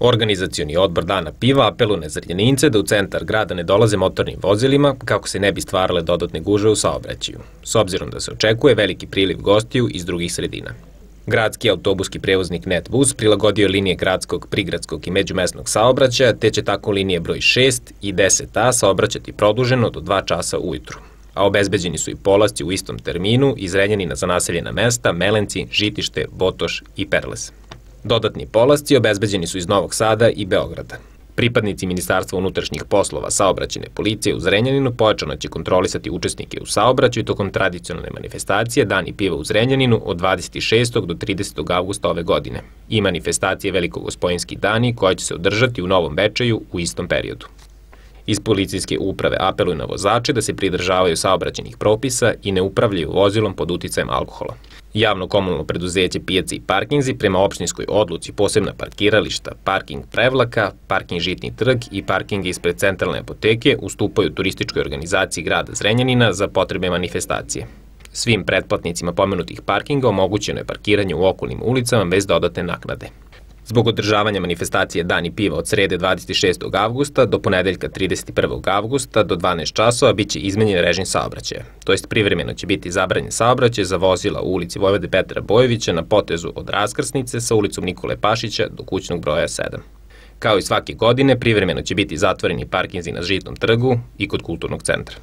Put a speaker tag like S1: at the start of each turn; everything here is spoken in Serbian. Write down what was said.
S1: Organizacioni odbor Dana piva apeluje na zrljenince da u centar grada ne dolaze motornim vozilima kako se ne bi stvarale dodatne guže u saobraćaju, s obzirom da se očekuje veliki priliv gostiju iz drugih sredina. Gradski autobuski prevoznik Netbus prilagodio linije gradskog, prigradskog i međumesnog saobraćaja, te će tako linije broj 6 i 10a saobraćati produženo do 2 časa ujutru. A obezbeđeni su i polasci u istom terminu izrenjeni na zanaseljena mesta Melenci, Žitište, Botoš i Perles. Dodatni polasci obezbeđeni su iz Novog Sada i Beograda. Pripadnici Ministarstva unutrašnjih poslova saobraćene policije u Zrenjaninu pojačano će kontrolisati učesnike u saobraćaju tokom tradicionalne manifestacije Dani piva u Zrenjaninu od 26. do 30. augusta ove godine i manifestacije Velikogospojinski dani koja će se održati u Novom Bečaju u istom periodu. Iz policijske uprave apeluju na vozače da se pridržavaju saobraćenih propisa i ne upravljaju vozilom pod uticajem alkohola. Javno komunalno preduzeće pijaci i parkinzi prema opštinskoj odluci posebna parkirališta, parking prevlaka, parking žitni trg i parking ispred centralne apoteke ustupaju turističkoj organizaciji grada Zrenjanina za potrebe manifestacije. Svim pretplatnicima pomenutih parkinga omogućeno je parkiranje u okolnim ulicama bez dodatne naknade. Zbog održavanja manifestacije Dani piva od srede 26. avgusta do ponedeljka 31. avgusta do 12 časova biće izmenjen režim saobraćaja, to jest privremeno će biti zabranjen saobraćaj za vozila u ulici Vojvode Petra Bojevića na potezu od raskrsnice sa ulicom Nikole Pašića do kućnog broja 7. Kao i svake godine, privremeno će biti zatvoreni parkinzi na Žitnom trgu i kod kulturnog centra.